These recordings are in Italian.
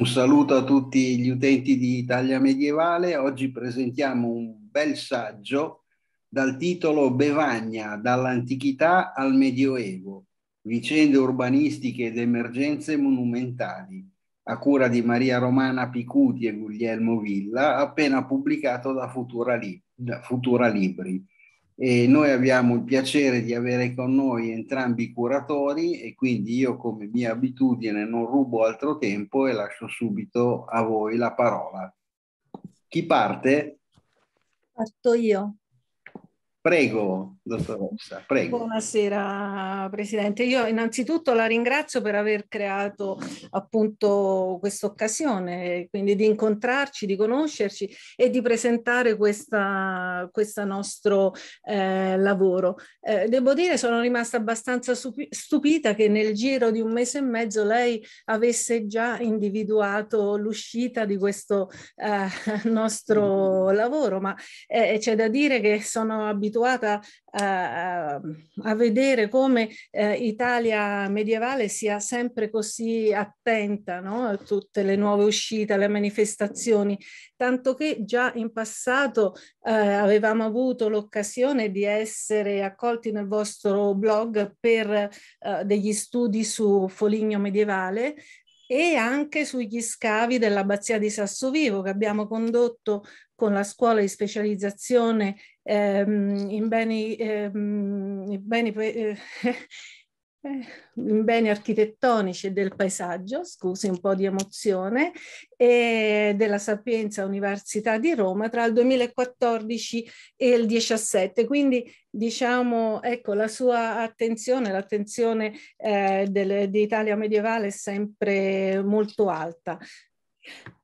Un saluto a tutti gli utenti di Italia Medievale. Oggi presentiamo un bel saggio dal titolo Bevagna, dall'antichità al Medioevo, vicende urbanistiche ed emergenze monumentali, a cura di Maria Romana Picuti e Guglielmo Villa, appena pubblicato da Futura, Lib- da Futura Libri. E noi abbiamo il piacere di avere con noi entrambi i curatori e quindi io come mia abitudine non rubo altro tempo e lascio subito a voi la parola. Chi parte? Parto io. Prego dottoressa. Prego. Buonasera Presidente. Io innanzitutto la ringrazio per aver creato appunto questa occasione, quindi di incontrarci, di conoscerci e di presentare questo nostro eh, lavoro. Eh, devo dire sono rimasta abbastanza stupita che nel giro di un mese e mezzo lei avesse già individuato l'uscita di questo eh, nostro mm-hmm. lavoro, ma eh, c'è da dire che sono abituata a eh, eh, a vedere come eh, Italia medievale sia sempre così attenta no? a tutte le nuove uscite, alle manifestazioni, tanto che già in passato eh, avevamo avuto l'occasione di essere accolti nel vostro blog per degli studi su Foligno medievale e anche sugli scavi dell'abbazia di Sassovivo che abbiamo condotto con la scuola di specializzazione ehm, in beni, ehm, in beni eh, eh, in beni architettonici del paesaggio, scusi un po' di emozione, e della Sapienza Università di Roma tra il 2014 e il 2017. Quindi diciamo, ecco, la sua attenzione, l'attenzione eh, dell'Italia medievale è sempre molto alta.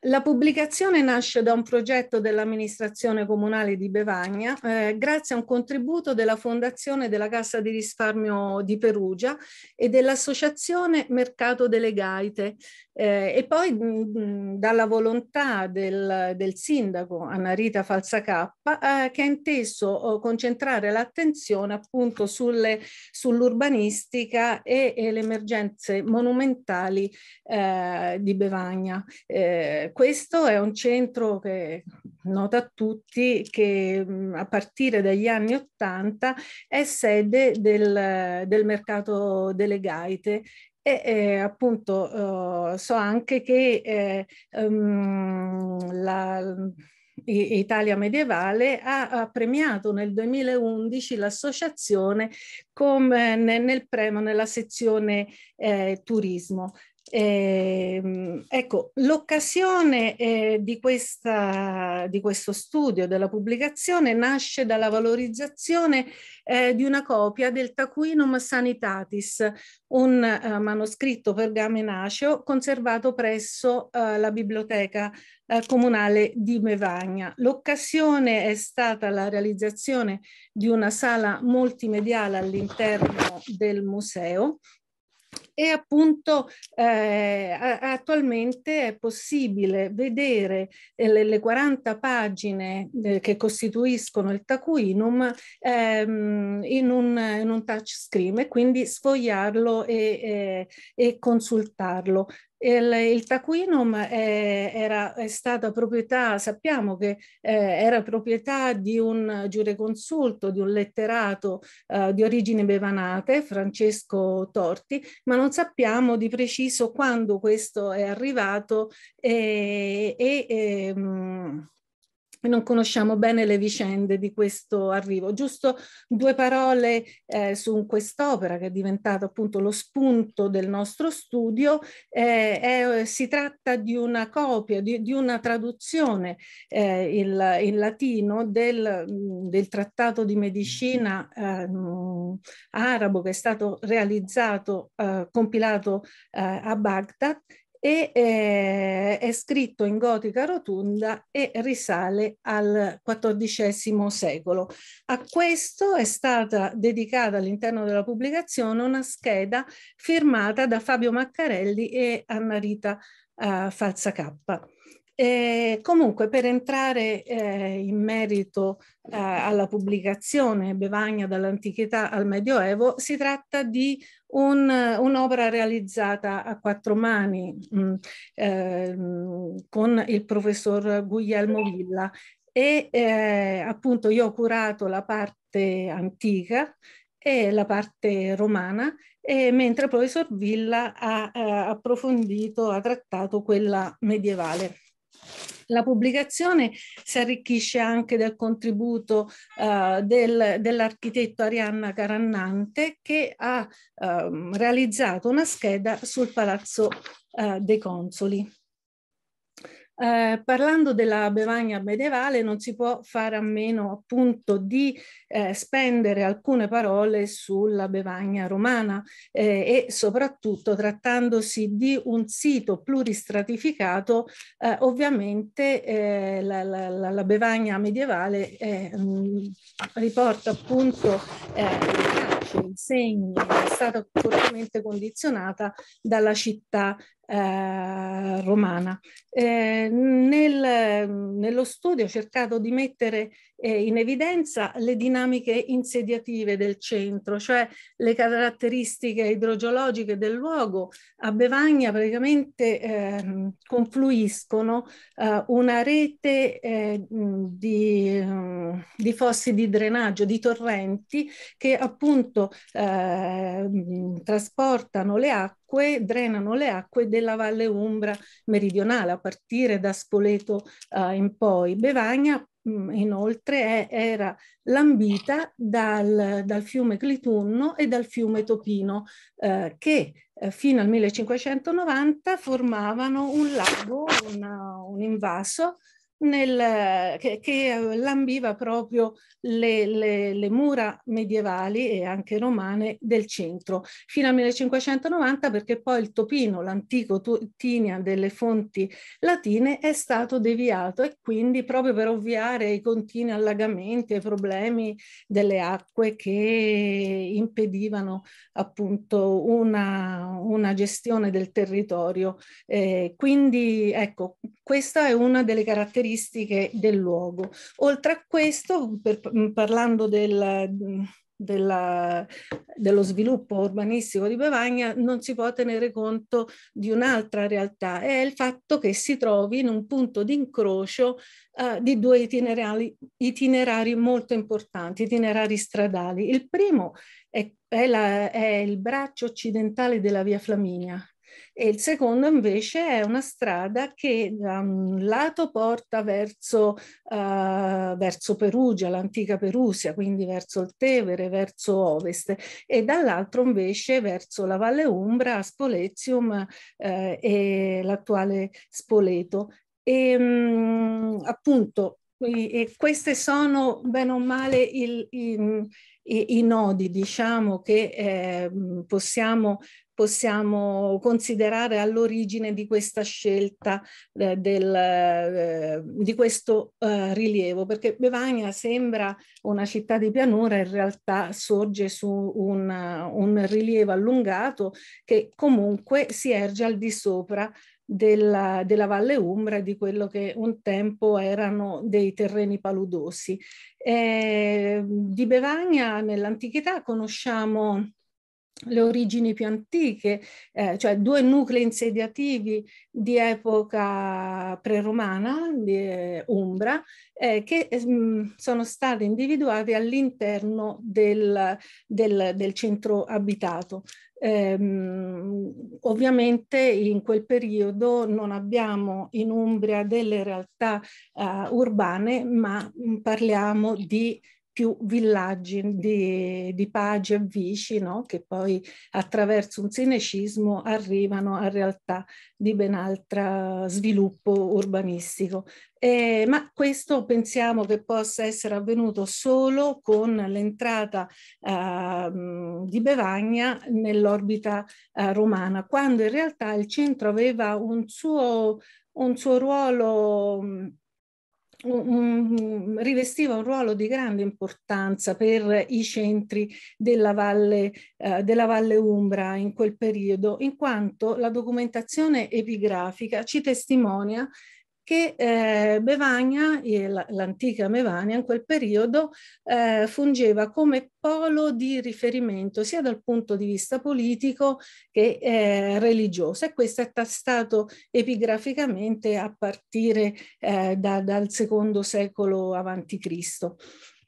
La pubblicazione nasce da un progetto dell'amministrazione comunale di Bevagna, eh, grazie a un contributo della Fondazione della Cassa di risparmio di Perugia e dell'Associazione Mercato delle Gaite eh, e poi mh, dalla volontà del, del sindaco Annarita Falsacappa eh, che ha inteso oh, concentrare l'attenzione appunto sull'urbanistica e, e, le emergenze monumentali eh, di Bevagna eh, questo è un centro che nota a tutti che mm, a partire dagli anni 80 è sede del, del mercato delle gaite e eh, appunto eh, so anche che eh, um, la, Italia Medievale ha, ha, premiato nel 2011 l'associazione come nel, nel premio nella sezione eh, turismo. Eh, ecco, l'occasione eh, di, di questo studio, della pubblicazione, nasce dalla valorizzazione eh, di una copia del Taquinum Sanitatis, un eh, manoscritto pergamenaceo conservato presso eh, la biblioteca eh, comunale di Mevagna. L'occasione è stata la realizzazione di una sala multimediale all'interno del museo e appunto eh, attualmente è possibile vedere eh, le, le 40 pagine eh, che costituiscono il Tacuinum ehm, in, un, in un touchscreen e quindi sfogliarlo e, e, e consultarlo. Il, il Taquinum è, era, è stata proprietà, sappiamo che eh, era proprietà di un giureconsulto, di un letterato eh, di origine bevanate, Francesco Torti, ma non sappiamo di preciso quando questo è arrivato e, e, e ehm, mh, non conosciamo bene le vicende di questo arrivo. Giusto due parole eh, su quest'opera che è diventata appunto lo spunto del nostro studio. Eh, è, si tratta di una copia, di, di una traduzione eh, il, in latino del, mm, del, trattato di medicina eh, mm, arabo che è stato realizzato, eh, compilato eh, a Baghdad e eh, è scritto in gotica rotonda e risale al XIV secolo. A questo è stata dedicata all'interno della pubblicazione una scheda firmata da Fabio Maccarelli e Annarita eh, Falzacappa. E comunque per entrare eh, in merito eh, alla pubblicazione Bevagna dall'antichità al medioevo, si tratta di un, un'opera realizzata a quattro mani mh, mm, eh, con il professor Guglielmo Villa e eh, appunto io ho curato la parte antica e la parte romana e mentre il professor Villa ha eh, approfondito, ha trattato quella medievale. La pubblicazione si arricchisce anche del contributo eh, del, dell'architetto Arianna Carannante che ha eh, realizzato una scheda sul Palazzo eh, dei Consoli. Eh, parlando della bevagna medievale non si può fare a meno appunto di eh, spendere alcune parole sulla bevagna romana eh, e soprattutto trattandosi di un sito pluristratificato eh, ovviamente eh, la, la, la, bevagna medievale eh, riporta appunto il segno è stata fortemente condizionata dalla città eh, romana. Eh, nel, nello studio ho cercato di mettere eh, in evidenza le dinamiche insediative del centro, cioè le caratteristiche idrogeologiche del luogo. A Bevagna praticamente ehm, confluiscono eh, una rete eh, di, eh, di, fossi di drenaggio, di torrenti che appunto trasportano le acque acque, drenano le acque della Valle Umbra meridionale, a partire da Spoleto eh, in poi. Bevagna mm, inoltre è, era lambita dal, dal, fiume Clitunno e dal fiume Topino, eh, che eh, fino al 1590 formavano un lago, una, un invaso nel, che, che, eh, lambiva proprio le, le, le, mura medievali e anche romane del centro, fino al 1590 perché poi il Topino, l'antico Tinia delle fonti latine, è stato deviato e quindi proprio per ovviare ai continui allagamenti, e ai problemi delle acque che impedivano appunto una, una gestione del territorio. Eh, quindi ecco, questa è una delle caratteristiche del luogo. Oltre a questo, per, mm, parlando del, della, dello sviluppo urbanistico di Bavagna non si può tenere conto di un'altra realtà, è il fatto che si trovi in un punto di incrocio eh, di due itinerari, itinerari molto importanti, itinerari stradali. Il primo è, è, la, è il braccio occidentale della via Flaminia, e il secondo invece è una strada che da ehm, un lato porta verso, uh, verso Perugia, l'antica Perusia, quindi verso il Tevere, verso ovest, e dall'altro invece verso la Valle Umbra, Spolezium eh, e l'attuale Spoleto. Ehm, e mh, appunto, e queste sono bene o male il, il i, i, nodi diciamo, che eh, possiamo possiamo considerare all'origine di questa scelta eh, del, eh, di questo eh, rilievo, perché Bevania sembra una città di pianura, in realtà sorge su un, un rilievo allungato che comunque si erge al di sopra della, della, Valle Umbra, e di quello che un tempo erano dei terreni paludosi. Eh, di Bevagna nell'antichità conosciamo le origini più antiche, eh, cioè due nuclei insediativi di epoca preromana, di eh, Umbra, eh, che mh, eh, mm, sono stati individuati all'interno del, del, del, centro abitato. Ehm, ovviamente in quel periodo non abbiamo in Umbria delle realtà eh, urbane, ma mh, mm, parliamo di più villaggi di, di pagi e vici no? che poi attraverso un sinecismo arrivano a realtà di ben altro sviluppo urbanistico. Eh, ma questo pensiamo che possa essere avvenuto solo con l'entrata eh, di Bevagna nell'orbita eh, romana, quando in realtà il centro aveva un suo, un suo ruolo un, rivestiva un ruolo di grande importanza per i centri della valle, eh, della valle Umbra in quel periodo, in quanto la documentazione epigrafica ci testimonia che eh, Bevagna, l'antica Bevagna in quel periodo, eh, fungeva come polo di riferimento sia dal punto di vista politico che eh, religioso e questo è stato epigraficamente a partire eh, da, dal secondo secolo avanti Cristo.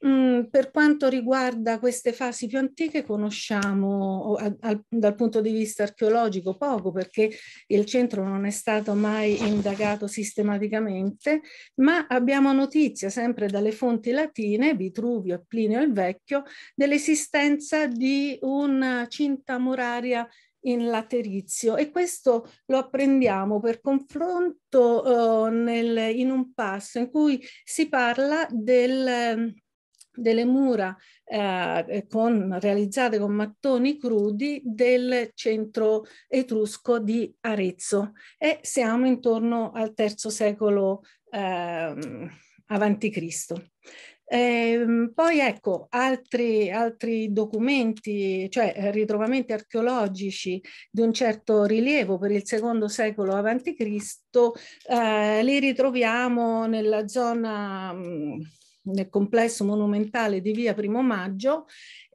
Mm, per quanto riguarda queste fasi più antiche conosciamo a, a, dal punto di vista archeologico poco perché il centro non è stato mai indagato sistematicamente, ma abbiamo notizia sempre dalle fonti latine, Vitruvio e Plinio il Vecchio, dell'esistenza di una cinta muraria in laterizio e questo lo apprendiamo per confronto eh, nel, in un passo in cui si parla del delle mura eh, eh, con, realizzate con mattoni crudi del centro etrusco di Arezzo e siamo intorno al III secolo eh, avanti Cristo. Ehm, poi ecco altri, altri, documenti, cioè eh, ritrovamenti archeologici di un certo rilievo per il secondo secolo a.C., eh, li ritroviamo nella zona mh, mm, nel complesso monumentale di via Primo Maggio,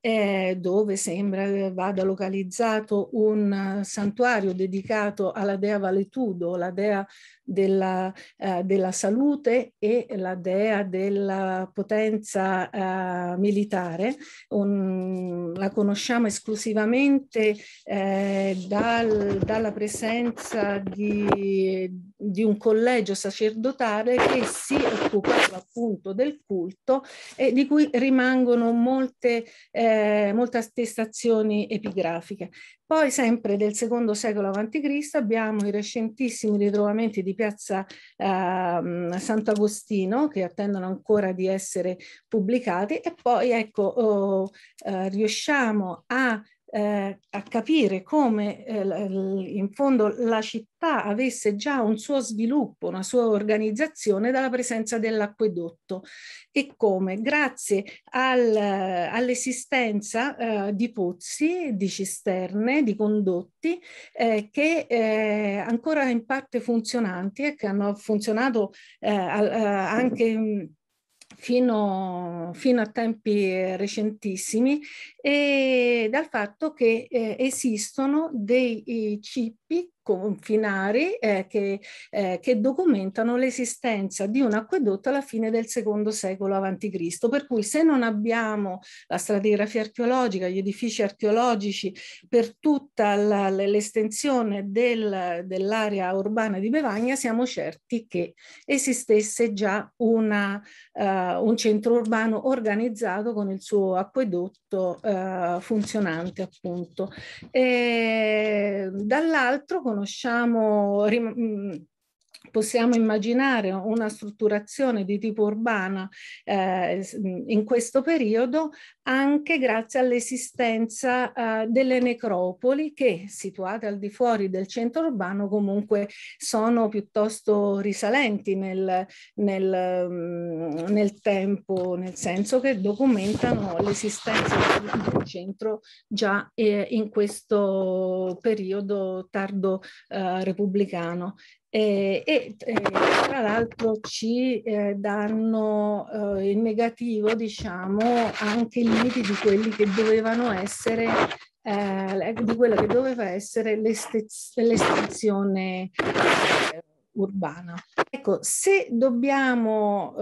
eh, dove sembra eh, vada localizzato un eh, santuario dedicato alla dea Valetudo, la dea della, eh, della salute e la dea della potenza eh, militare. Un, la conosciamo esclusivamente eh, dal, dalla presenza di di un collegio sacerdotale che si occupava appunto del culto e di cui rimangono molte, eh, molte attestazioni epigrafiche. Poi sempre del secondo secolo a.C. abbiamo i recentissimi ritrovamenti di piazza eh, Sant'Agostino che attendono ancora di essere pubblicati e poi ecco oh, eh, riusciamo a eh, a capire come eh, in fondo la città avesse già un suo sviluppo, una sua organizzazione dalla presenza dell'acquedotto e come grazie al, all'esistenza eh, di pozzi, di cisterne, di condotti eh, che eh, ancora in parte funzionanti e che hanno funzionato eh, al, anche fino, fino a tempi recentissimi e dal fatto che eh, esistono dei eh, cippi confinari eh, che, eh, che, documentano l'esistenza di un acquedotto alla fine del secondo secolo a.C. Per cui se non abbiamo la stratigrafia archeologica, gli edifici archeologici per tutta l'estensione del, dell'area urbana di Bevagna, siamo certi che esistesse già una, uh, un centro urbano organizzato con il suo acquedotto uh, funzionante appunto. Dall'altro con conosciamo, rim- mm, possiamo immaginare una strutturazione di tipo urbana eh, in questo periodo anche grazie all'esistenza eh, delle necropoli che situate al di fuori del centro urbano comunque sono piuttosto risalenti nel, nel, nel tempo, nel senso che documentano l'esistenza del centro già eh, in questo periodo tardo eh, repubblicano e, e, e tra l'altro ci eh, danno eh, in negativo diciamo anche i limiti di quelli che dovevano essere eh, di quella che doveva essere l'estensione eh, urbana. Ecco, se dobbiamo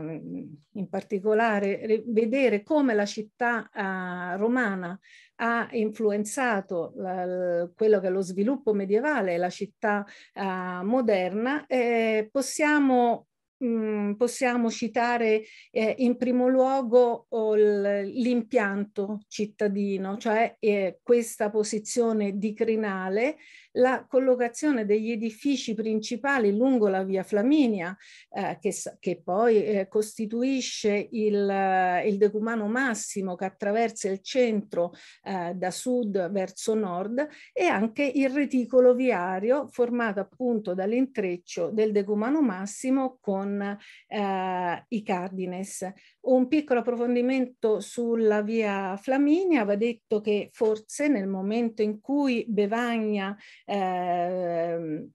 eh, in particolare vedere come la città eh, romana ha influenzato eh, quello che è lo sviluppo medievale e la città eh, moderna, eh, possiamo mm, possiamo citare eh, in primo luogo l'impianto cittadino, cioè eh, questa posizione di crinale la collocazione degli edifici principali lungo la via Flaminia, eh, che, che, poi eh, costituisce il, eh, il, decumano massimo che attraversa il centro eh, da sud verso nord, e anche il reticolo viario formato appunto dall'intreccio del decumano massimo con eh, i cardines. Un piccolo approfondimento sulla via Flaminia va detto che forse nel momento in cui Bevagna eh,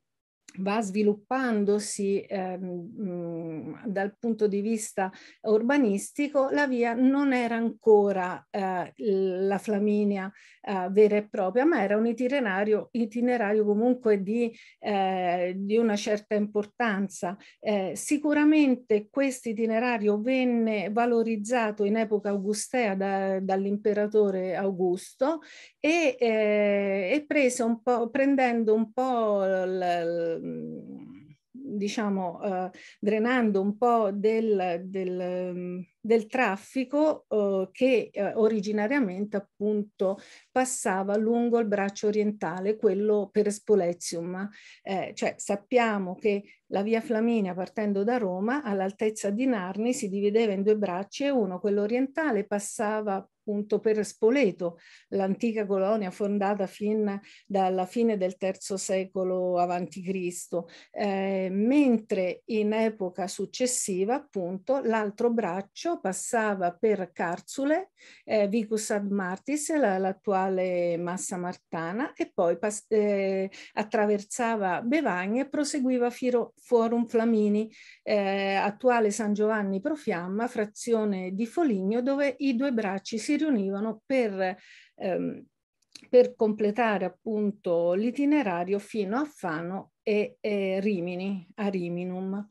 va sviluppandosi ehm, dal punto di vista urbanistico, la via non era ancora eh, la Flaminia eh, vera e propria, ma era un itinerario, itinerario comunque di, eh, di, una certa importanza. Eh, sicuramente questo itinerario venne valorizzato in epoca augustea da, dall'imperatore Augusto e, eh, e prese un po', prendendo un po' l, diciamo, eh, drenando un po' del, del, del traffico eh, che eh, originariamente appunto passava lungo il braccio orientale, quello per Espolezium. Eh, cioè sappiamo che la via Flaminia partendo da Roma all'altezza di Narni si divideva in due bracci e uno, quello orientale, passava appunto per Spoleto, l'antica colonia fondata fin dalla fine del III secolo a.C., eh, mentre in epoca successiva appunto l'altro braccio passava per Carzule, eh, Vicus ad Martis, l'attuale Massa Martana, e poi eh, attraversava Bevagna e proseguiva fino, Forum Flamini, eh, attuale San Giovanni Profiamma, frazione di Foligno, dove i due bracci si riunivano per, ehm, per completare appunto l'itinerario fino a Fano e eh, Rimini, a Riminum.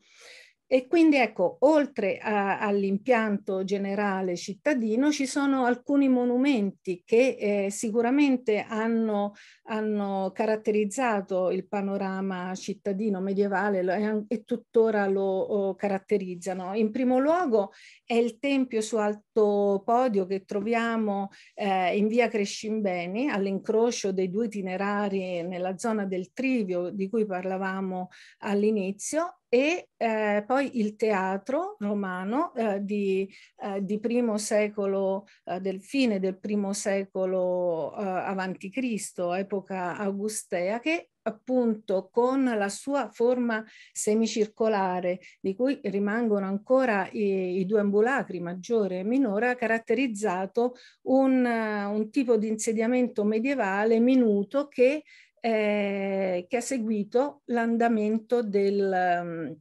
E quindi ecco, oltre all'impianto generale cittadino ci sono alcuni monumenti che eh, sicuramente hanno, hanno, caratterizzato il panorama cittadino medievale e, e tuttora lo oh, caratterizzano. In primo luogo è il tempio su alto podio che troviamo eh, in via Crescimbeni all'incrocio dei due itinerari nella zona del Trivio di cui parlavamo all'inizio e eh, poi il teatro romano eh, di, eh, di, primo secolo, eh, del fine del primo secolo eh, avanti Cristo, epoca augustea, che appunto con la sua forma semicircolare, di cui rimangono ancora i, i due ambulacri, maggiore e minore, ha caratterizzato un, eh, un tipo di insediamento medievale minuto che eh, che ha seguito l'andamento del, ehm,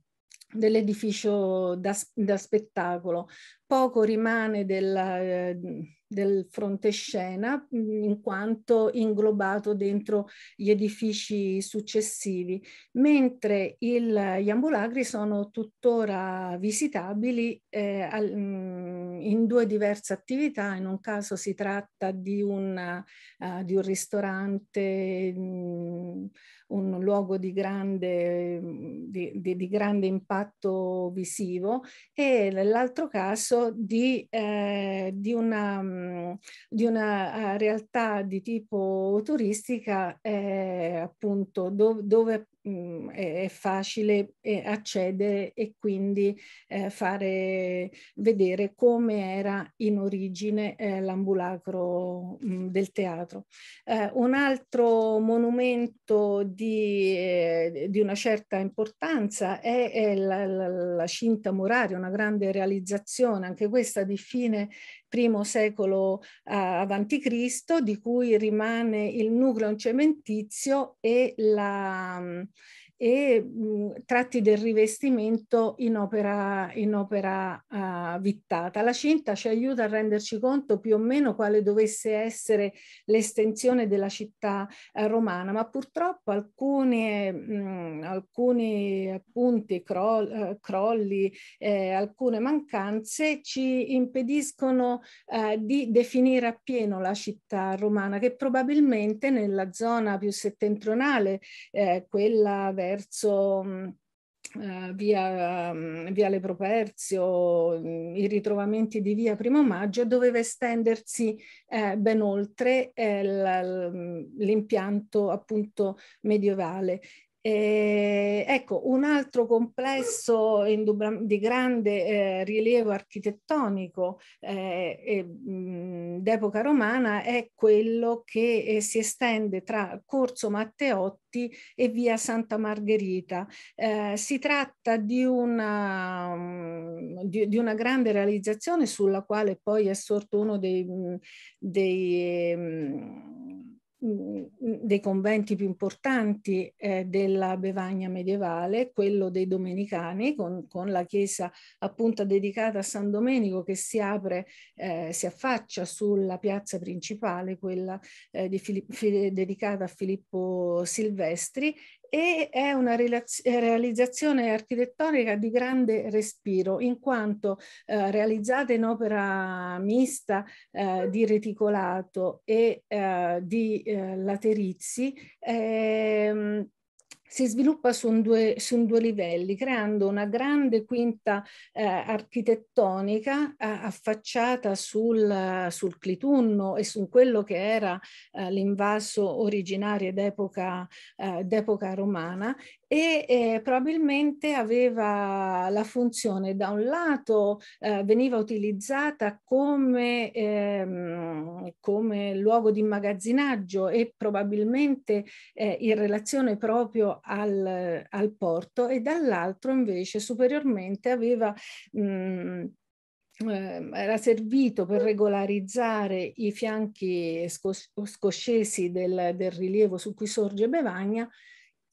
dell'edificio da, da, spettacolo. Poco rimane della, ehm, del fronte scena mhmm, in quanto inglobato dentro gli edifici successivi, mentre il, gli ambulacri sono tuttora visitabili eh, al, mhmm, in due diverse attività, in un caso si tratta di, una, uh, eh, di un ristorante, mh, mhmm, un luogo di grande, di, di, di grande impatto visivo e nell'altro caso senso di, eh, di, una, mm, di, una, eh, realtà di tipo turistica eh, appunto do, dove è, facile eh, accedere e quindi eh, fare vedere come era in origine eh, l'ambulacro del teatro. un altro monumento di, di, una certa importanza è, è la, la, la, cinta muraria, una grande realizzazione, anche questa di fine i secolo eh, a.C., di cui rimane il nucleo cementizio e la, e mh, tratti del rivestimento in opera, in opera uh, vittata. La cinta ci aiuta a renderci conto più o meno quale dovesse essere l'estensione della città uh, romana, ma purtroppo alcune, mh, alcuni appunti, cro uh, eh, crolli, eh, alcune mancanze ci impediscono eh, di definire appieno la città romana, che probabilmente nella zona più settentrionale, eh, quella verso verso Uh, eh, via, um, Viale Properzio, i ritrovamenti di via Primo Maggio, doveva estendersi eh, ben oltre eh, l'impianto appunto medievale eh, ecco, un altro complesso di grande eh, rilievo architettonico eh, mhmm, d'epoca romana è quello che eh, si estende tra Corso Matteotti e via Santa Margherita. Eh, si tratta di una, mhmm, di, di una, grande realizzazione sulla quale poi è sorto uno dei, mhmm, dei ehm, Mm, mm, dei conventi più importanti eh, della Bevagna medievale, quello dei Domenicani, con, con, la chiesa appunto dedicata a San Domenico che si apre, eh, si affaccia sulla piazza principale, quella eh, di Fili- dedicata a Filippo Silvestri, e è una eh, realizzazione architettonica di grande respiro, in quanto eh, realizzata in opera mista eh, di reticolato e eh, di eh, laterizi, ehm, si sviluppa su due, su due livelli, creando una grande quinta eh, architettonica eh, affacciata sul, sul, clitunno e su quello che era eh, l'invaso originario d'epoca, eh, d'epoca romana e eh, probabilmente aveva la funzione, da un lato eh, veniva utilizzata come, ehm, come luogo di immagazzinaggio e probabilmente eh, in relazione proprio al, al porto e dall'altro invece superiormente aveva mh, mm, ehm, era servito per regolarizzare i fianchi scos- scoscesi del, del, rilievo su cui sorge Bevagna,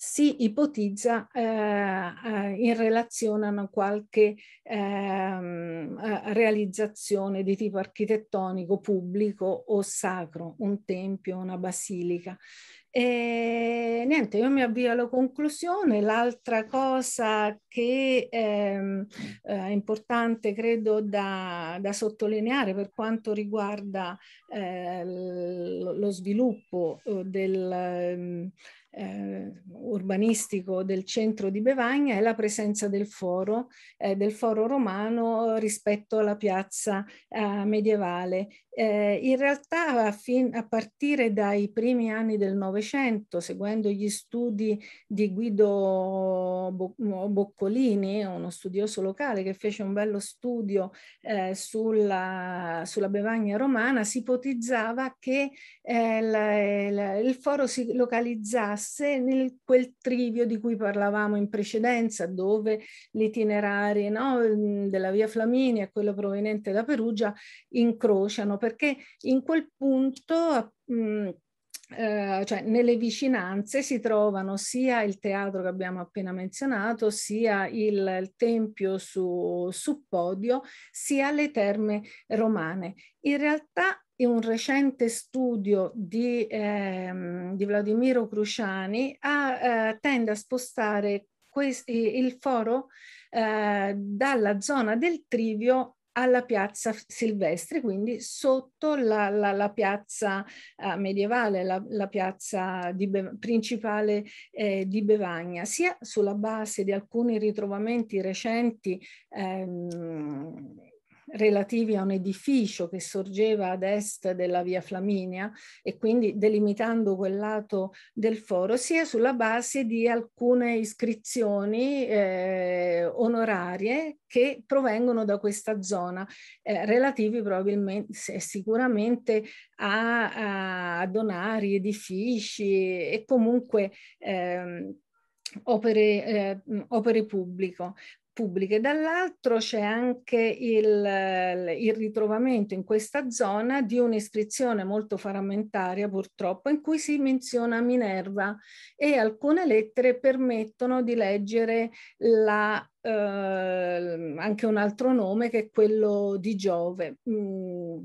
si ipotizza eh, eh in relazione a qualche eh, realizzazione di tipo architettonico, pubblico o sacro, un tempio, una basilica. E niente, io mi avvio alla conclusione. L'altra cosa che ehm, eh, è importante, credo, da, da, sottolineare per quanto riguarda eh, lo sviluppo eh, del, ehm, eh, urbanistico del centro di Bevagna è la presenza del foro, eh, del foro romano rispetto alla piazza eh, medievale. Eh, in realtà a, fin, a, partire dai primi anni del Novecento, seguendo gli studi di Guido Bo Boccolini, uno studioso locale che fece un bello studio eh, sulla, sulla, Bevagna romana, si ipotizzava che eh, la, la, il foro si localizzasse entrasse nel quel trivio di cui parlavamo in precedenza, dove l'itinerario no, mhmm, della via Flaminia e quello proveniente da Perugia incrociano, perché in quel punto... Mh, mhmm, eh, cioè nelle vicinanze si trovano sia il teatro che abbiamo appena menzionato, sia il, il tempio su, su, podio, sia le terme romane. In realtà un recente studio di, ehm, di Vladimiro Cruciani a, eh, tende a spostare questi, il foro eh, dalla zona del Trivio alla piazza Silvestri, quindi sotto la, la, la piazza eh, medievale, la, la piazza di principale eh, di Bevagna, sia sulla base di alcuni ritrovamenti recenti ehm, relativi a un edificio che sorgeva ad est della via Flaminia e quindi delimitando quel lato del foro, sia sulla base di alcune iscrizioni eh, onorarie che provengono da questa zona, eh, relativi probabilmente sicuramente a, a donari, edifici e comunque eh, opere, eh, opere pubblico, pubbliche. Dall'altro c'è anche il, il, ritrovamento in questa zona di un'iscrizione molto frammentaria purtroppo in cui si menziona Minerva e alcune lettere permettono di leggere la, eh, anche un altro nome che è quello di Giove. Mm,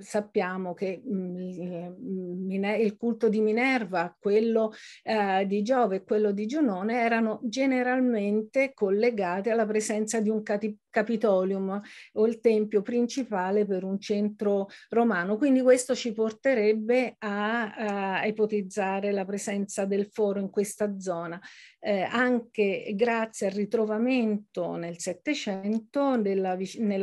sappiamo che mm, eh, mm, il culto di Minerva, quello eh, di Giove e quello di Giunone erano generalmente collegati alla presenza di un, cati- Capitolium o il tempio principale per un centro romano. Quindi questo ci porterebbe a, eh, a ipotizzare la presenza del foro in questa zona, eh, anche grazie al ritrovamento nel Settecento nella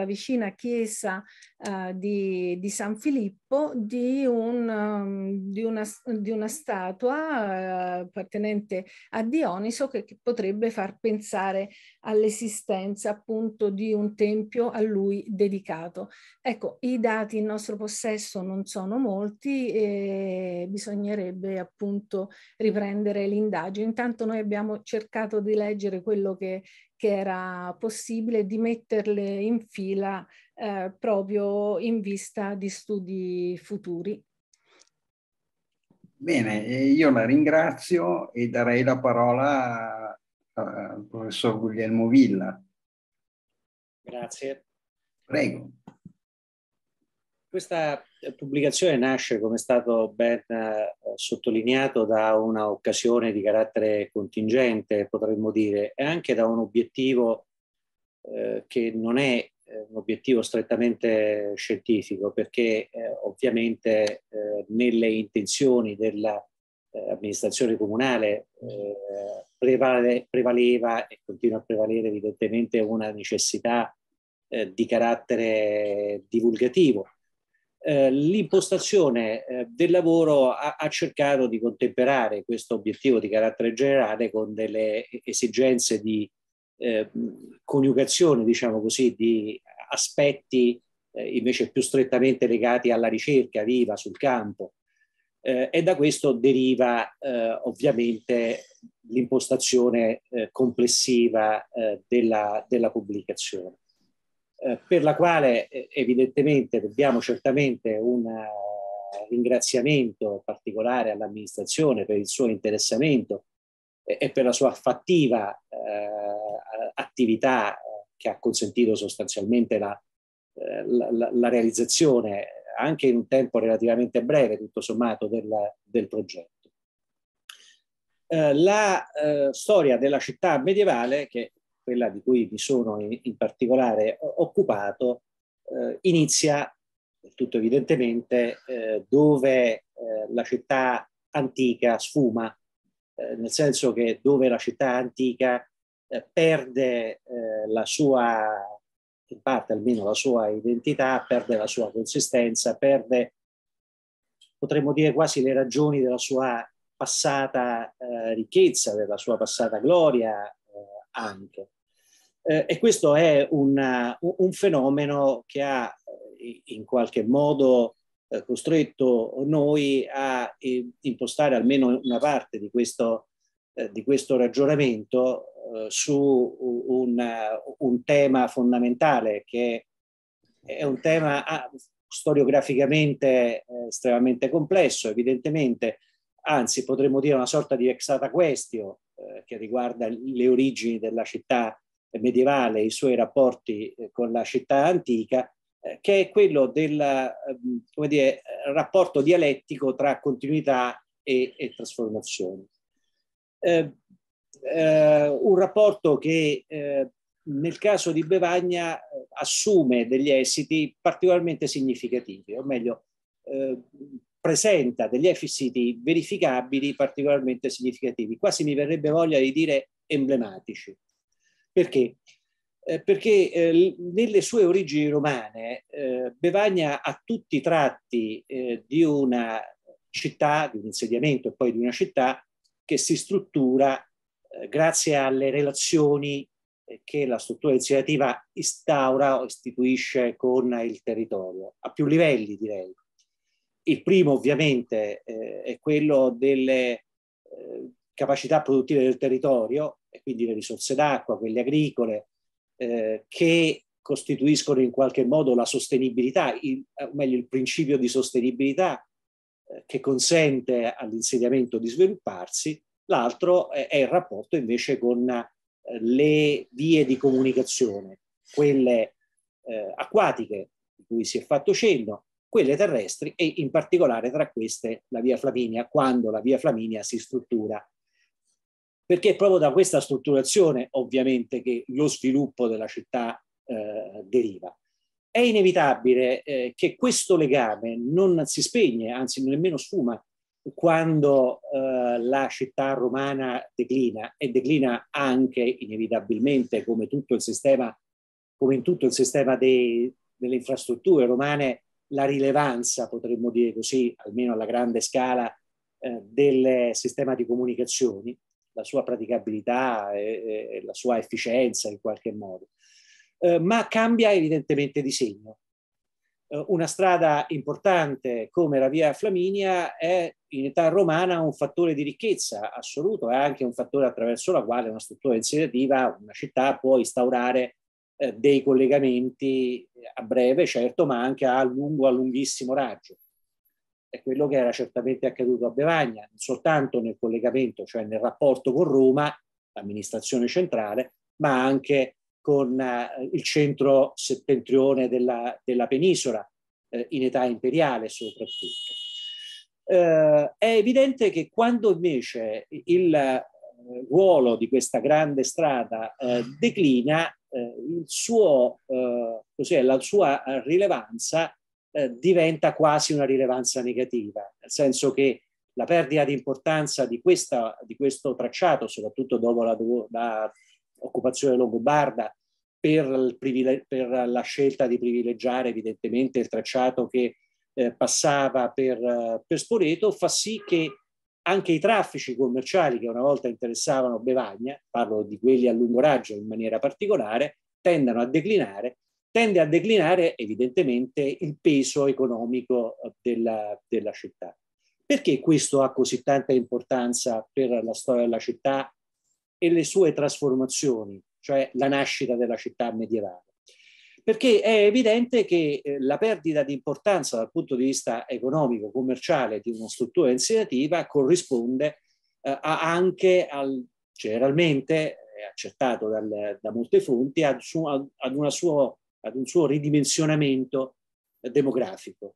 vicina chiesa eh, di, di, San Filippo di, un, um, di, una, di una, statua eh, appartenente a Dioniso che, che potrebbe far pensare all'esistenza appunto di un tempio a lui dedicato. Ecco, i dati in nostro possesso non sono molti e bisognerebbe appunto riprendere l'indagine. Intanto noi abbiamo cercato di leggere quello che, che era possibile, di metterle in fila eh, proprio in vista di studi futuri. Bene, io la ringrazio e darei la parola al professor Guglielmo Villa. Grazie. Prego. Questa eh, pubblicazione nasce, come è stato ben eh, sottolineato, da un'occasione di carattere contingente, potremmo dire, e anche da un obiettivo eh, che non è eh, un obiettivo strettamente scientifico, perché ovviamente nelle intenzioni della eh, amministrazione comunale eh, prevale, prevaleva e continua a prevalere evidentemente una necessità eh, di carattere divulgativo. Eh, l'impostazione eh, del lavoro ha, cercato di contemperare questo obiettivo di carattere generale con delle esigenze di eh, coniugazione, diciamo così, di aspetti invece più strettamente legati alla ricerca viva sul campo, eh, e da questo deriva eh, ovviamente l'impostazione eh, complessiva eh, della, della, pubblicazione, eh, per la quale eh, evidentemente dobbiamo certamente un ringraziamento particolare all'amministrazione per il suo interessamento e, e per la sua fattiva attività che ha consentito sostanzialmente la, la, la, la realizzazione anche in un tempo relativamente breve, tutto sommato, della, del progetto. Eh, la eh, storia della città medievale, che è quella di cui mi sono in, in particolare occupato, eh, inizia, tutto evidentemente, eh, dove eh, la città antica sfuma, eh, nel senso che dove la città antica perde la sua in parte almeno la sua identità, perde la sua consistenza, perde, potremmo dire, quasi le ragioni della sua passata eh, ricchezza, della sua passata gloria eh, anche. Eh, e questo è una, un fenomeno che ha eh, in qualche modo eh, costretto noi a eh, impostare almeno una parte di questo eh, di questo ragionamento eh, su un, un, tema fondamentale che è un tema ah, storiograficamente eh, estremamente complesso, evidentemente, anzi potremmo dire una sorta di exata questio eh, che riguarda le origini della città medievale, i suoi rapporti con la città antica, che è quello del ehm, dire, rapporto dialettico tra continuità e, e trasformazioni. Eh, eh, un rapporto che eh, nel caso di Bevagna eh, assume degli esiti particolarmente significativi, o meglio, eh, presenta degli esiti verificabili particolarmente significativi, quasi mi verrebbe voglia di dire emblematici. Perché? perché nelle sue origini romane Bevagna ha tutti i tratti di una città, di un insediamento e poi di una città che si struttura eh, grazie alle relazioni eh, che la struttura iniziativa instaura o istituisce con il territorio, a più livelli direi. Il primo ovviamente eh, è quello delle eh, capacità produttive del territorio, e quindi le risorse d'acqua, quelle agricole, eh, che costituiscono in qualche modo la sostenibilità, il, eh, o meglio il principio di sostenibilità eh, che consente all'insediamento di svilupparsi, l'altro eh, è il rapporto invece con eh, le vie di comunicazione, quelle eh, acquatiche di cui si è fatto cenno, quelle terrestri e in particolare tra queste la via Flaminia, quando la via Flaminia si struttura. Perché è proprio da questa strutturazione ovviamente che lo sviluppo della città eh, deriva è inevitabile eh, che questo legame non si spegne, anzi nemmeno sfuma, quando eh, la città romana declina e declina anche inevitabilmente come, tutto il sistema, come in tutto il sistema dei, delle infrastrutture romane la rilevanza, potremmo dire così, almeno alla grande scala, eh, del sistema di comunicazioni, la sua praticabilità e, eh, e eh, la sua efficienza in qualche modo. Eh, ma cambia evidentemente di segno. Eh, una strada importante come la via Flaminia è in età romana un fattore di ricchezza assoluto, è anche un fattore attraverso la quale una struttura insediativa, una città può instaurare eh, dei collegamenti a breve, certo, ma anche a lungo, a lunghissimo raggio. È quello che era certamente accaduto a Bevagna, non soltanto nel collegamento, cioè nel rapporto con Roma, l'amministrazione centrale, ma anche con eh, il centro settentrione della, della penisola, eh, in età imperiale soprattutto. Eh, è evidente che quando invece il eh, ruolo di questa grande strada eh, declina, suo, la sua rilevanza diventa quasi una rilevanza negativa, nel senso che la perdita di importanza di, questa, di questo tracciato, soprattutto dopo la, la occupazione longobarda, per, per, la scelta di privilegiare evidentemente il tracciato che eh, passava per, per Spoleto, fa sì che anche i traffici commerciali che una volta interessavano Bevagna, parlo di quelli a lungo raggio in maniera particolare, tendano a declinare, tende a declinare evidentemente il peso economico eh, della, della città. Perché questo ha così tanta importanza per la storia della città e le sue trasformazioni, cioè la nascita della città medievale. Perché è evidente che eh, la perdita di importanza dal punto di vista economico, commerciale di una struttura insediativa corrisponde eh, anche al, generalmente, accertato dal, da molte fonti, ad, su, ad, ad, suo, ad, un suo ridimensionamento demografico.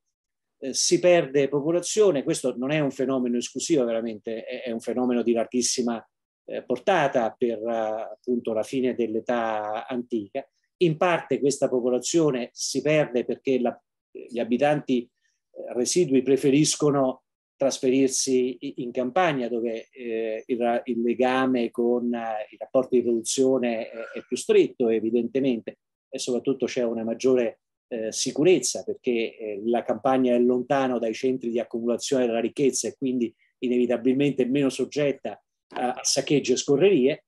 Eh, si perde popolazione, questo non è un fenomeno esclusivo veramente, è, è un fenomeno di larghissima eh, portata per eh, appunto la fine dell'età antica. In parte questa popolazione si perde perché la, gli abitanti eh, residui preferiscono trasferirsi in campagna dove eh, il, il, legame con i rapporti di produzione è, è più stretto evidentemente e soprattutto c'è una maggiore eh, sicurezza perché eh, la campagna è lontano dai centri di accumulazione della ricchezza e quindi inevitabilmente meno soggetta a, saccheggi e scorrerie,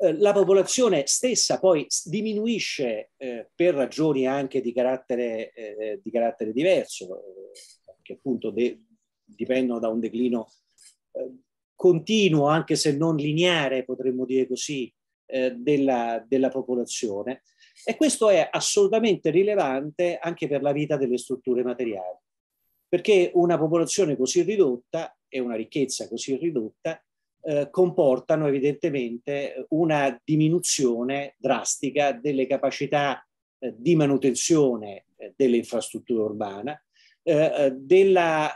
eh, la popolazione stessa poi diminuisce eh, per ragioni anche di carattere, eh, di carattere diverso, eh, che appunto de- dipendono da un declino eh, continuo, anche se non lineare, potremmo dire così, eh, della, della, popolazione. E questo è assolutamente rilevante anche per la vita delle strutture materiali, perché una popolazione così ridotta e una ricchezza così ridotta eh, comportano evidentemente eh, una diminuzione drastica delle capacità eh, di manutenzione dell'infrastruttura urbana, della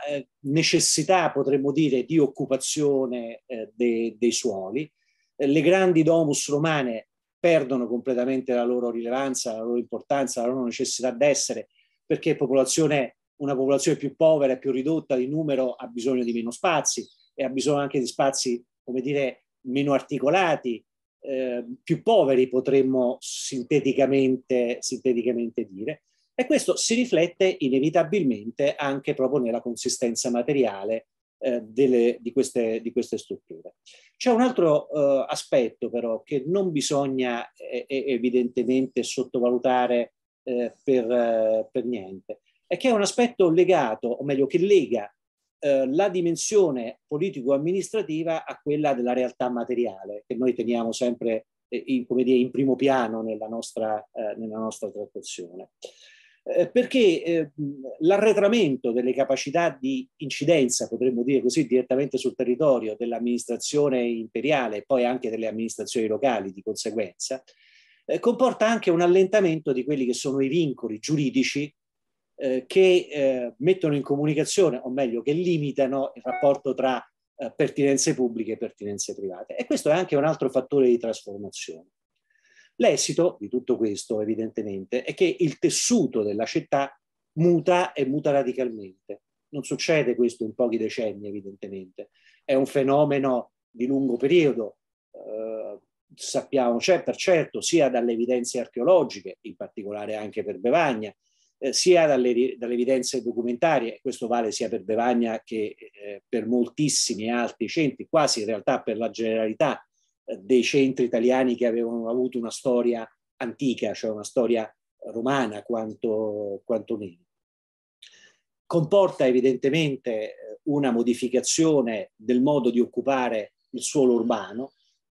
necessità, potremmo dire, di occupazione de dei suoli. le grandi domus romane perdono completamente la loro rilevanza, la loro importanza, la loro necessità d'essere, perché popolazione, una popolazione più povera più ridotta di numero ha bisogno di meno spazi e ha bisogno anche di spazi come dire, meno articolati, eh, più poveri potremmo sinteticamente, sinteticamente dire. E questo si riflette inevitabilmente anche proprio nella consistenza materiale eh, delle, di, queste, di, queste, strutture. C'è un altro eh, aspetto però che non bisogna eh, eh evidentemente sottovalutare eh, per, eh, per, niente, e che è un aspetto legato, o meglio che lega eh, la dimensione politico-amministrativa a quella della realtà materiale, che noi teniamo sempre eh, in, dire, in, primo piano nella nostra, eh, nella nostra trattazione. Eh, perché l'arretramento delle capacità di incidenza, potremmo dire così, direttamente sul territorio dell'amministrazione imperiale e poi anche delle amministrazioni locali di conseguenza, comporta anche un allentamento di quelli che sono i vincoli giuridici eh, che eh, mettono in comunicazione, o meglio, che limitano il rapporto tra eh, pertinenze pubbliche e pertinenze private. E questo è anche un altro fattore di trasformazione. L'esito di tutto questo, evidentemente, è che il tessuto della città muta e muta radicalmente. Non succede questo in pochi decenni, evidentemente. È un fenomeno di lungo periodo. Eh, sappiamo, c'è per certo, sia dalle evidenze archeologiche, in particolare anche per Bevagna, eh, sia dalle, dalle, evidenze documentarie, questo vale sia per Bevagna che eh, per moltissimi altri centri, quasi in realtà per la generalità eh, dei centri italiani che avevano avuto una storia antica, cioè una storia romana quanto, quanto meno. Comporta evidentemente eh, una modificazione del modo di occupare il suolo urbano,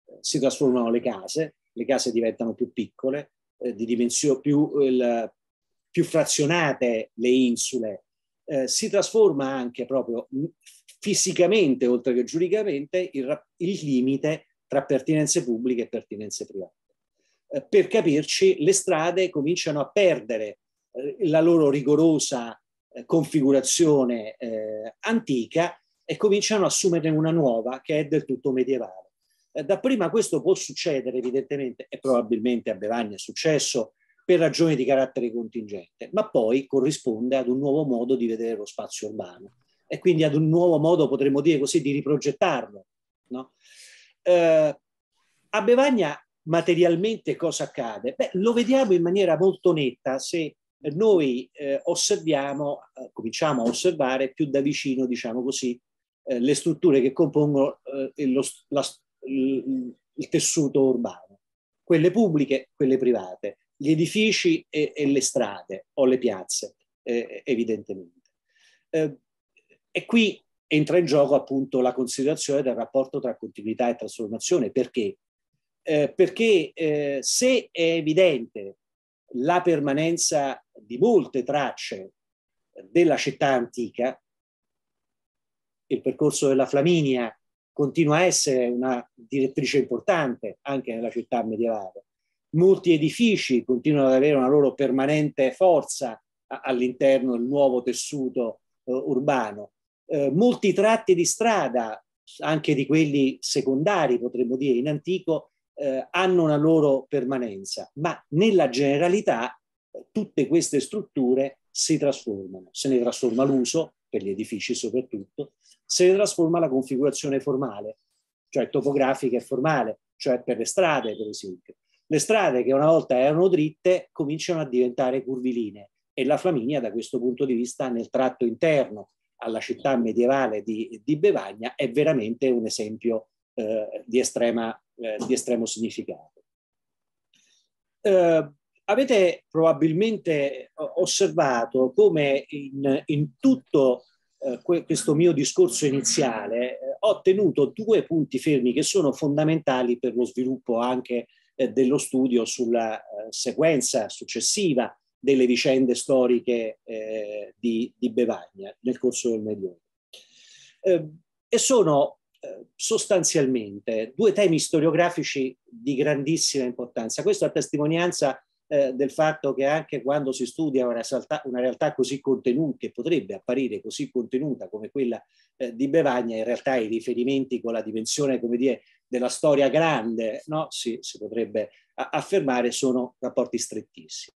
eh, si trasformano le case, le case diventano più piccole, eh, di dimensione più, il, più frazionate le insule, eh, si trasforma anche proprio fisicamente, oltre che giuridicamente, il, il limite tra pertinenze pubbliche e pertinenze private. Eh, per capirci, le strade cominciano a perdere eh, la loro rigorosa eh, configurazione eh, antica e cominciano a assumere una nuova che è del tutto medievale. Eh, da prima questo può succedere evidentemente e probabilmente a Bevagna è successo per ragioni di carattere contingente, ma poi corrisponde ad un nuovo modo di vedere lo spazio urbano e quindi ad un nuovo modo, potremmo dire così, di riprogettarlo. No? Eh, a Bevagna materialmente cosa accade? Beh, lo vediamo in maniera molto netta se noi eh, osserviamo, eh, cominciamo a osservare più da vicino, diciamo così, eh, le strutture che compongono eh, lo, la, il tessuto urbano, quelle pubbliche, quelle private gli edifici e, e le strade o le piazze, eh, evidentemente. Eh, e qui entra in gioco appunto la considerazione del rapporto tra continuità e trasformazione. Perché? Eh, perché eh, se è evidente la permanenza di molte tracce della città antica, il percorso della Flaminia continua a essere una direttrice importante anche nella città medievale, Molti edifici continuano ad avere una loro permanente forza all'interno del nuovo tessuto eh, urbano. Eh, molti tratti di strada, anche di quelli secondari, potremmo dire in antico, eh, hanno una loro permanenza, ma nella generalità eh, tutte queste strutture si trasformano. Se ne trasforma l'uso, per gli edifici soprattutto, se ne trasforma la configurazione formale, cioè topografica e formale, cioè per le strade, per esempio le strade che una volta erano dritte cominciano a diventare curviline e la Flaminia da questo punto di vista nel tratto interno alla città medievale di, di Bevagna è veramente un esempio eh, di, estrema, eh, di, estremo significato. Eh, avete probabilmente eh, osservato come in, in tutto eh, que questo mio discorso iniziale eh, ho tenuto due punti fermi che sono fondamentali per lo sviluppo anche eh, dello studio sulla eh, sequenza successiva delle vicende storiche eh, di, di, Bevagna nel corso del Medioevo. Ehm, e sono sostanzialmente due temi storiografici di grandissima importanza. Questo a testimonianza del fatto che anche quando si studia una, realtà così contenuta, che potrebbe apparire così contenuta come quella di Bevagna, in realtà i riferimenti con la dimensione, come dire, della storia grande, no? si, si potrebbe affermare, sono rapporti strettissimi.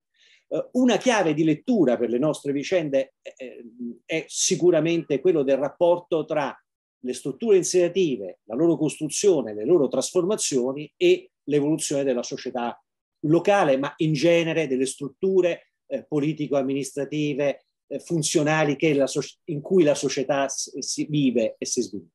Eh, una chiave di lettura per le nostre vicende eh, eh, è sicuramente quello del rapporto tra le strutture insediative, la loro costruzione, le loro trasformazioni e l'evoluzione della società locale, ma in genere delle strutture politico-amministrative eh, funzionali la in cui la società si vive e si sviluppa.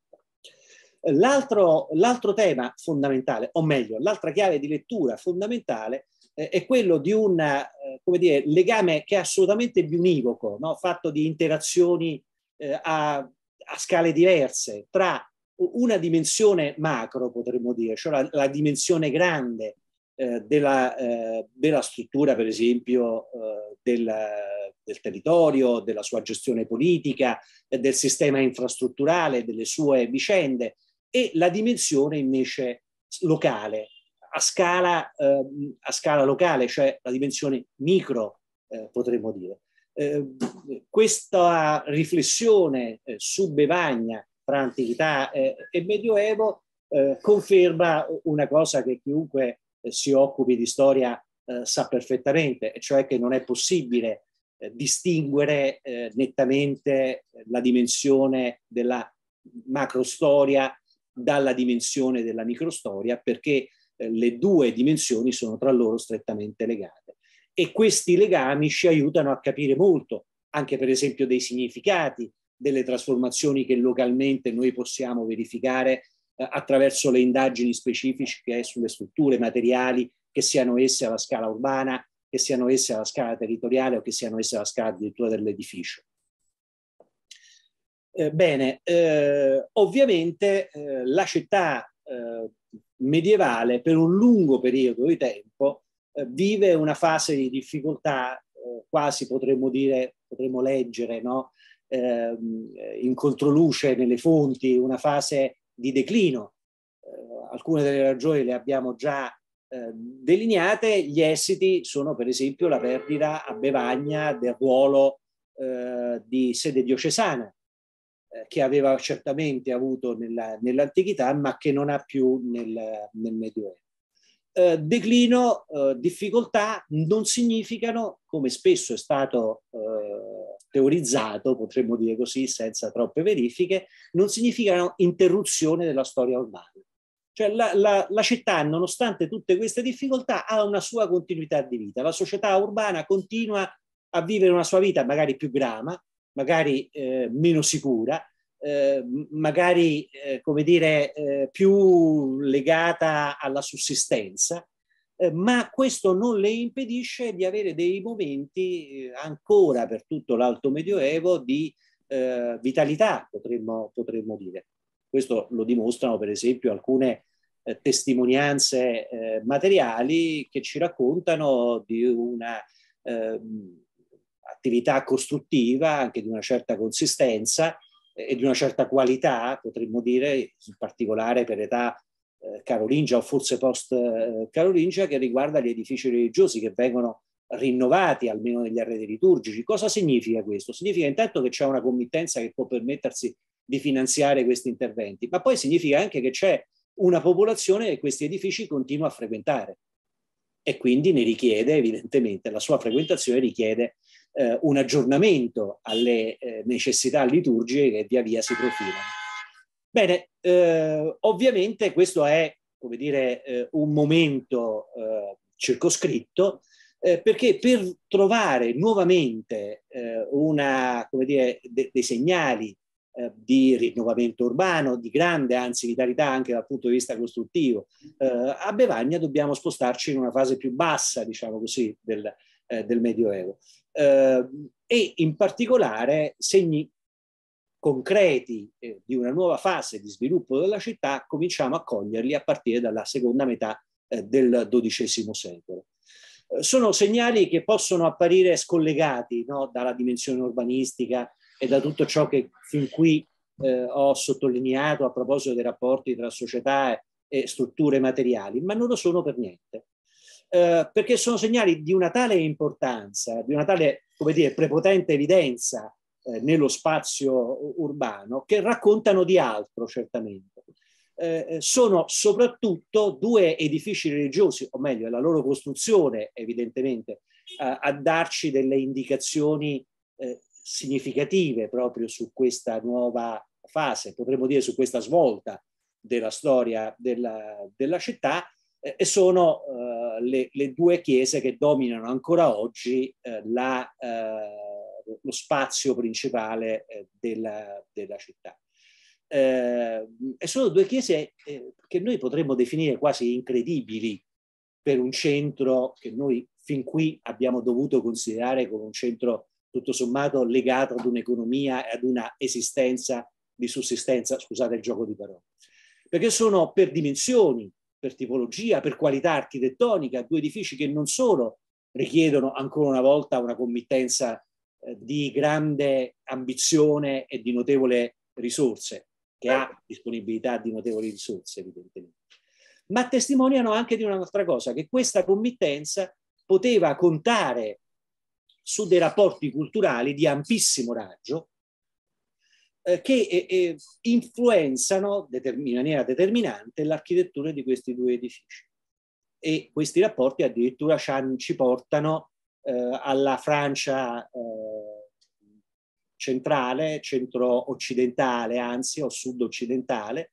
L'altro, l'altro tema fondamentale, o meglio, l'altra chiave di lettura fondamentale eh, è quello di un eh, legame che è assolutamente biunivoco, no? fatto di interazioni eh, a, a, scale diverse tra una dimensione macro, potremmo dire, cioè la, la dimensione grande eh, della, eh, della, struttura, per esempio, eh, del, del, territorio, della sua gestione politica, del sistema infrastrutturale, delle sue vicende, e la dimensione invece locale, a scala, eh, a scala locale, cioè la dimensione micro, eh, potremmo dire. Eh, questa riflessione eh, su Bevagna tra antichità eh, e medioevo eh, conferma una cosa che chiunque eh, si occupi di storia sa perfettamente, cioè che non è possibile distinguere nettamente la dimensione della macrostoria dalla dimensione della microstoria perché eh, le due dimensioni sono tra loro strettamente legate. E questi legami ci aiutano a capire molto, anche per esempio dei significati, delle trasformazioni che localmente noi possiamo verificare eh, attraverso le indagini specifiche sulle strutture materiali, che siano esse alla scala urbana, che siano esse alla scala territoriale o che siano esse alla scala addirittura dell'edificio. Eh, bene, eh, ovviamente eh, la città eh, medievale per un lungo periodo di tempo eh, vive una fase di difficoltà, quasi potremmo dire, potremmo leggere, no? in controluce nelle fonti, una fase di declino. alcune delle ragioni le abbiamo già delineate, gli esiti sono per esempio la perdita a Bevagna del ruolo di sede diocesana, eh, che aveva certamente avuto nella, nell'antichità, ma che non ha più nel, nel Medioevo. Eh, declino, eh, difficoltà non significano, come spesso è stato eh, teorizzato, potremmo dire così, senza troppe verifiche, non significano interruzione della storia urbana. Cioè la, la, la città, nonostante tutte queste difficoltà, ha una sua continuità di vita. La società urbana continua a vivere una sua vita magari più grama, magari eh, meno sicura, eh, magari eh, come dire, eh, più legata alla sussistenza, eh, ma questo non le impedisce di avere dei momenti eh, ancora per tutto l'alto medioevo di vitalità, potremmo, potremmo, dire. Questo lo dimostrano per esempio alcune testimonianze materiali che ci raccontano di una attività costruttiva anche di una certa consistenza e di una certa qualità, potremmo dire, in particolare per età eh, carolingia o forse post eh, carolingia, che riguarda gli edifici religiosi che vengono rinnovati almeno negli arredi liturgici. Cosa significa questo? Significa intanto che c'è una committenza che può permettersi di finanziare questi interventi, ma poi significa anche che c'è una popolazione che questi edifici continua a frequentare e quindi ne richiede evidentemente, la sua frequentazione richiede eh, un aggiornamento alle eh, necessità liturgiche che via via si profilano. Bene, eh, ovviamente questo è, come dire, eh, un momento eh, circoscritto, eh, perché per trovare nuovamente una, come dire, de dei segnali di rinnovamento urbano, di grande anzi vitalità anche dal punto di vista costruttivo. Eh, a Bevagna dobbiamo spostarci in una fase più bassa, diciamo così, del, eh, del Medioevo eh, e in particolare segni concreti eh, di una nuova fase di sviluppo della città cominciamo a coglierli a partire dalla seconda metà eh, del XII secolo. Eh, sono segnali che possono apparire scollegati no, dalla dimensione urbanistica e da tutto ciò che fin qui eh, ho sottolineato a proposito dei rapporti tra società e strutture materiali, ma non lo sono per niente eh, perché sono segnali di una tale importanza, di una tale, come dire, prepotente evidenza eh, nello spazio urbano, che raccontano di altro, certamente. Eh, sono soprattutto due edifici religiosi, o meglio, è la loro costruzione, evidentemente, a darci delle indicazioni eh, significative proprio su questa nuova fase, potremmo dire su questa svolta della storia della, della città e sono eh, le, le, due chiese che dominano ancora oggi eh, la, eh, lo spazio principale eh, della, della, città. e sono due chiese che noi potremmo definire quasi incredibili per un centro che noi fin qui abbiamo dovuto considerare come un centro tutto sommato legato ad un'economia e ad una esistenza di sussistenza, scusate il gioco di parole, perché sono per dimensioni, per tipologia, per qualità architettonica, due edifici che non solo richiedono ancora una volta una committenza eh, di grande ambizione e di notevole risorse, che ha disponibilità di notevoli risorse evidentemente, ma testimoniano anche di un'altra cosa, che questa committenza poteva contare su dei rapporti culturali di ampissimo raggio eh, che eh, eh influenzano in maniera determinante l'architettura di questi due edifici. E questi rapporti addirittura ci portano eh, alla Francia centrale, centro-occidentale, anzi, o sud-occidentale,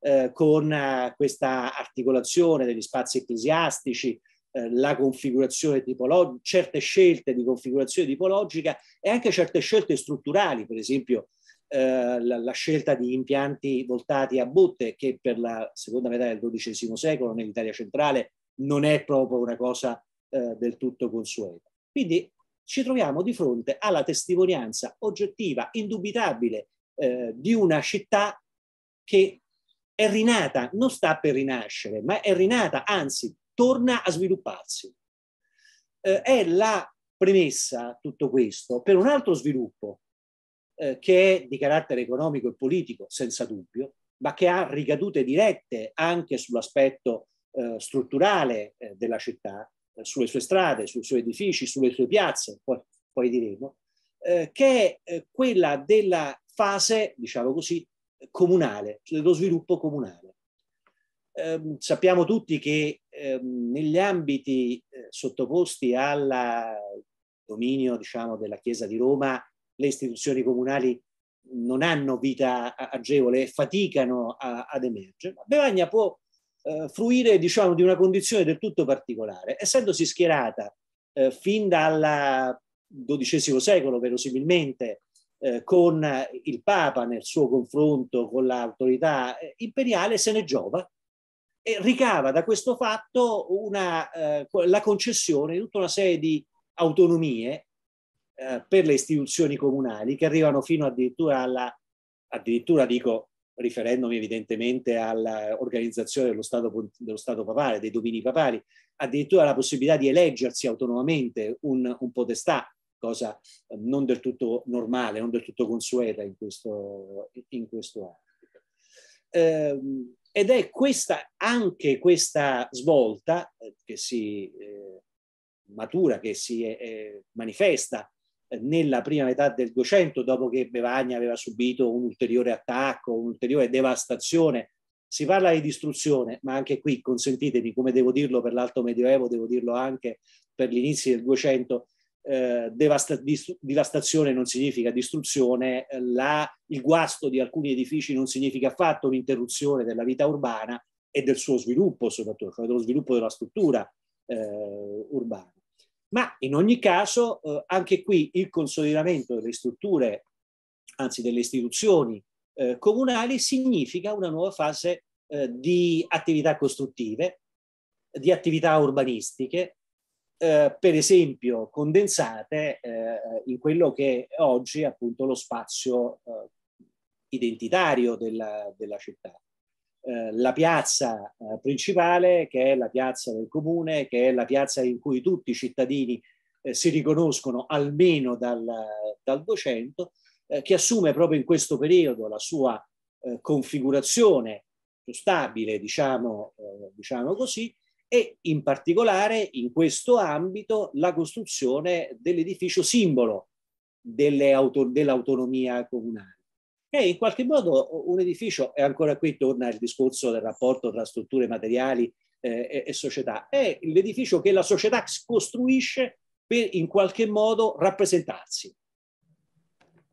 eh, con eh, questa articolazione degli spazi ecclesiastici, eh, la configurazione tipologica, certe scelte di configurazione tipologica e anche certe scelte strutturali, per esempio eh, la, la, scelta di impianti voltati a botte che per la seconda metà del XII secolo nell'Italia centrale non è proprio una cosa eh, del tutto consueta. Quindi ci troviamo di fronte alla testimonianza oggettiva, indubitabile, eh, di una città che è rinata, non sta per rinascere, ma è rinata, anzi torna a svilupparsi. Eh, è la premessa tutto questo per un altro sviluppo eh, che è di carattere economico e politico, senza dubbio, ma che ha ricadute dirette anche sull'aspetto eh, strutturale eh, della città, eh, sulle sue strade, sui suoi edifici, sulle sue piazze, poi, poi diremo, eh, che è eh, quella della fase, diciamo così, comunale, dello sviluppo comunale. Eh, sappiamo tutti che eh, negli ambiti eh, sottoposti al dominio diciamo, della Chiesa di Roma le istituzioni comunali non hanno vita agevole e faticano a, ad emergere, ma Bevagna può eh, fruire diciamo, di una condizione del tutto particolare, essendosi schierata eh, fin dal XII secolo verosimilmente eh, con il Papa nel suo confronto con l'autorità eh, imperiale, se ne giova e ricava da questo fatto una, eh, la concessione di tutta una serie di autonomie eh, per le istituzioni comunali che arrivano fino addirittura alla, addirittura dico riferendomi evidentemente all'organizzazione dello Stato, dello Stato papale, dei domini papali, addirittura la possibilità di eleggersi autonomamente un, un potestà, cosa eh, non del tutto normale, non del tutto consueta in questo, in questo ambito. Eh, ed è questa, anche questa svolta eh, che si eh, matura, che si eh, manifesta nella prima metà del 200, dopo che Bevagna aveva subito un ulteriore attacco, un'ulteriore devastazione. Si parla di distruzione, ma anche qui, consentitemi, come devo dirlo per l'Alto Medioevo, devo dirlo anche per gli inizi del 200, eh, devastazione non significa distruzione, la, il guasto di alcuni edifici non significa affatto un'interruzione della vita urbana e del suo sviluppo, soprattutto, cioè dello sviluppo della struttura eh, urbana. Ma in ogni caso, eh, anche qui il consolidamento delle strutture, anzi delle istituzioni eh, comunali, significa una nuova fase eh, di attività costruttive, di attività urbanistiche, eh, per esempio condensate eh, in quello che è oggi appunto lo spazio eh, identitario della, della città. Eh, la piazza eh, principale, che è la piazza del comune, che è la piazza in cui tutti i cittadini eh, si riconoscono almeno dal, dal 200, eh, che assume proprio in questo periodo la sua eh, configurazione più stabile, diciamo, diciamo così, e in particolare in questo ambito la costruzione dell'edificio simbolo dell'autonomia dell comunale e in qualche modo un edificio, e ancora qui torna il discorso del rapporto tra strutture materiali eh, e, e società, è l'edificio che la società costruisce per in qualche modo rappresentarsi.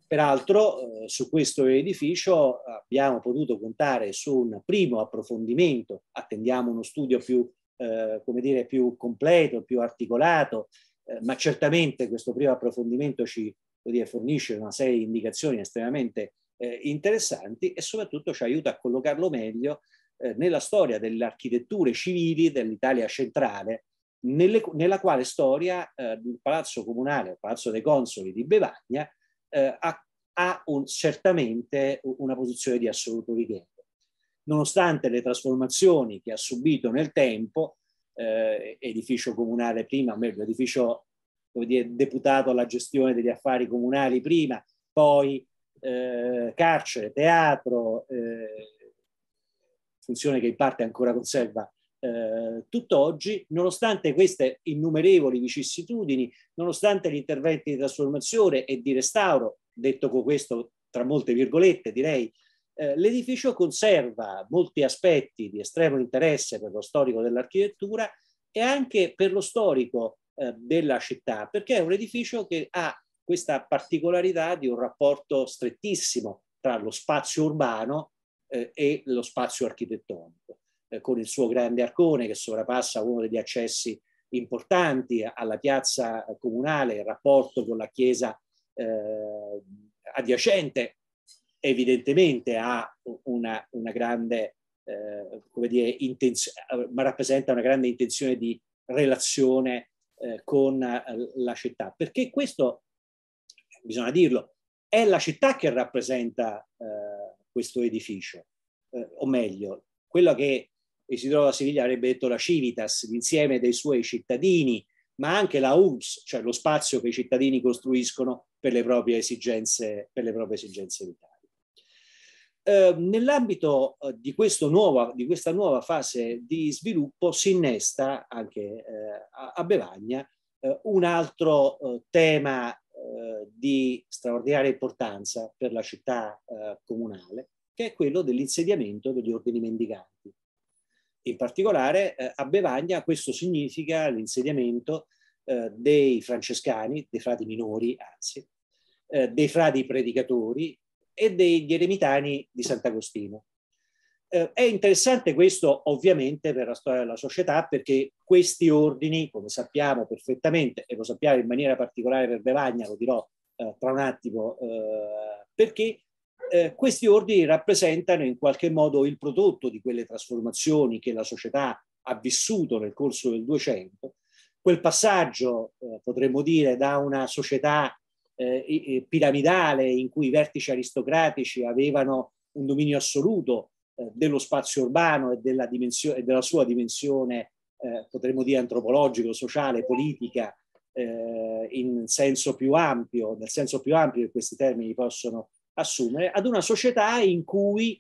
Peraltro eh, su questo edificio abbiamo potuto contare su un primo approfondimento, attendiamo uno studio più, eh, come dire, più completo, più articolato, eh, ma certamente questo primo approfondimento ci dire, fornisce una serie di indicazioni estremamente eh, interessanti e soprattutto ci aiuta a collocarlo meglio eh, nella storia delle architetture civili dell'Italia centrale, nelle, nella quale storia eh, il Palazzo Comunale, il Palazzo dei Consoli di Bevagna, eh, ha, ha un, certamente una posizione di assoluto rilievo. Nonostante le trasformazioni che ha subito nel tempo, eh, edificio comunale prima, o meglio, edificio dire, deputato alla gestione degli affari comunali prima, poi eh, carcere, teatro, eh, funzione che in parte ancora conserva eh, tutt'oggi, nonostante queste innumerevoli vicissitudini, nonostante gli interventi di trasformazione e di restauro, detto con questo tra molte virgolette direi, eh, l'edificio conserva molti aspetti di estremo interesse per lo storico dell'architettura e anche per lo storico eh, della città, perché è un edificio che ha questa particolarità di un rapporto strettissimo tra lo spazio urbano eh, e lo spazio architettonico, eh, con il suo grande arcone che sovrapassa uno degli accessi importanti alla piazza comunale, il rapporto con la chiesa eh, adiacente evidentemente ha una, una grande, eh, come dire, ma rappresenta una grande intenzione di relazione eh, con eh, la città, perché questo bisogna dirlo, è la città che rappresenta eh, questo edificio, eh, o meglio, quello che Isidoro da Siviglia avrebbe detto la Civitas, l'insieme dei suoi cittadini, ma anche la URSS, cioè lo spazio che i cittadini costruiscono per le proprie esigenze, per le proprie esigenze vitali. Eh, nell'ambito eh, di, di, questa nuova fase di sviluppo si innesta anche eh, a, a Bevagna eh, un altro tema eh, di straordinaria importanza per la città eh, comunale, che è quello dell'insediamento degli ordini mendicanti. In particolare eh, a Bevagna questo significa l'insediamento eh, dei francescani, dei frati minori anzi, eh, dei frati predicatori e degli eremitani di Sant'Agostino. Eh, è interessante questo ovviamente per la storia della società perché questi ordini, come sappiamo perfettamente e lo sappiamo in maniera particolare per Bevagna, lo dirò eh, tra un attimo, eh, perché eh, questi ordini rappresentano in qualche modo il prodotto di quelle trasformazioni che la società ha vissuto nel corso del 200, quel passaggio eh, potremmo dire da una società eh, piramidale in cui i vertici aristocratici avevano un dominio assoluto eh, dello spazio urbano e della, e della sua dimensione, eh, potremmo dire, antropologico, sociale, politica, eh, in senso più ampio, nel senso più ampio che questi termini possono assumere, ad una società in cui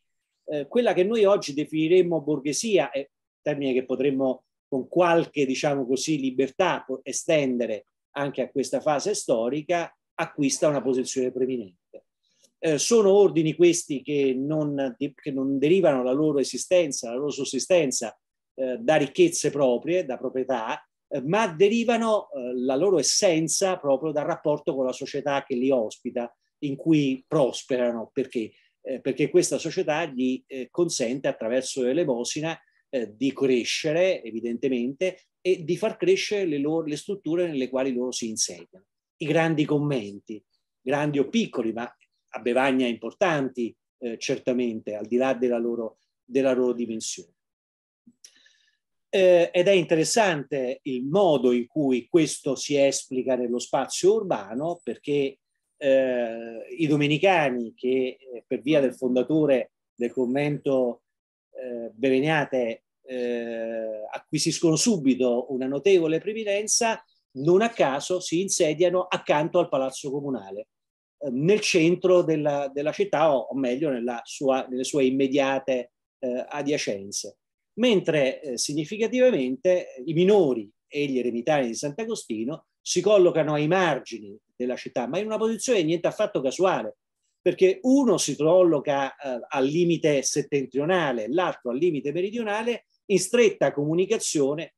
eh, quella che noi oggi definiremmo borghesia, è termine che potremmo con qualche, diciamo così, libertà estendere anche a questa fase storica, acquista una posizione preminente. Eh, sono ordini questi che non, che non, derivano la loro esistenza, la loro sussistenza eh, da ricchezze proprie, da proprietà, eh, ma derivano eh, la loro essenza proprio dal rapporto con la società che li ospita, in cui prosperano, perché, eh, perché questa società gli consente attraverso l'elemosina di crescere evidentemente e di far crescere le, loro, le strutture nelle quali loro si insediano. I grandi commenti, grandi o piccoli, ma a bevagna importanti, eh, certamente, al di là della loro, della loro dimensione. Eh, ed è interessante il modo in cui questo si esplica nello spazio urbano, perché eh, i domenicani che eh, per via del fondatore del convento eh, Beveniate eh, acquisiscono subito una notevole previdenza, non a caso si insediano accanto al palazzo comunale eh, nel centro della, della città o, o meglio sua, nelle sue immediate eh, adiacenze, mentre eh, significativamente i minori e gli eremitani di Sant'Agostino si collocano ai margini della città, ma in una posizione niente affatto casuale, perché uno si colloca eh, al limite settentrionale, l'altro al limite meridionale, in stretta comunicazione,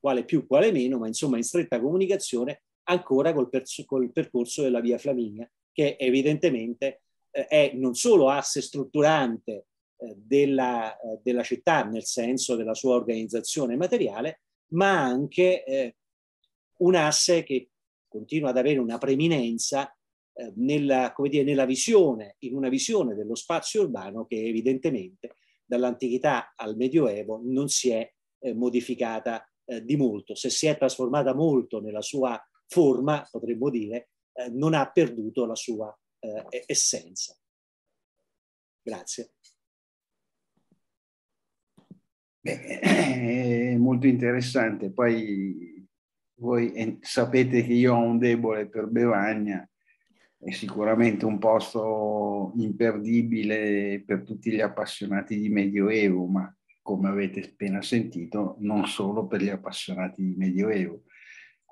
quale più, quale meno, ma insomma in stretta comunicazione ancora col, perso, col percorso della via Flaminia, che evidentemente eh, è non solo asse strutturante eh, della, eh, della, città, nel senso della sua organizzazione materiale, ma anche eh, un asse che continua ad avere una preminenza eh, nella, dire, nella visione, in una visione dello spazio urbano che evidentemente dall'antichità al Medioevo non si è eh, modificata eh, di molto. Se si è trasformata molto nella sua forma, potremmo dire, eh, non ha perduto la sua eh, essenza. Grazie. Beh, eh, è molto interessante. Poi voi sapete che io ho un debole per Bevagna, è sicuramente un posto imperdibile per tutti gli appassionati di Medioevo, ma come avete appena sentito, non solo per gli appassionati di Medioevo.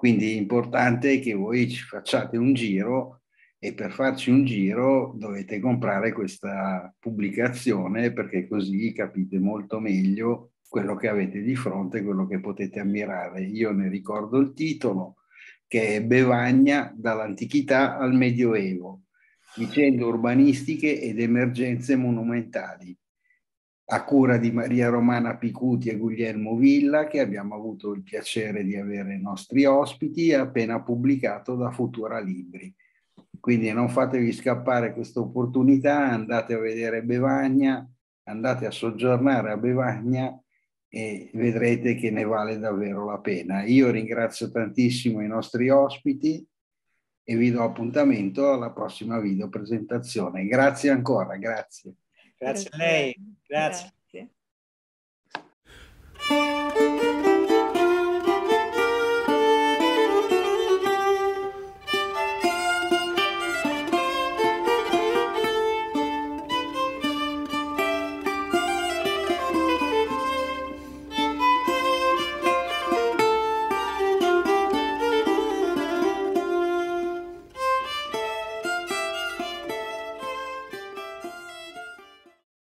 Quindi è importante che voi ci facciate un giro e per farci un giro dovete comprare questa pubblicazione perché così capite molto meglio quello che avete di fronte, quello che potete ammirare. Io ne ricordo il titolo, che è Bevagna dall'antichità al Medioevo, vicende urbanistiche ed emergenze monumentali a cura di Maria Romana Picuti e Guglielmo Villa, che abbiamo avuto il piacere di avere i nostri ospiti, appena pubblicato da Futura Libri. Quindi non fatevi scappare questa opportunità, andate a vedere Bevagna, andate a soggiornare a Bevagna e vedrete che ne vale davvero la pena. Io ringrazio tantissimo i nostri ospiti e vi do appuntamento alla prossima video presentazione. Grazie ancora, grazie. Grazie a lei. Grazie. Grazie.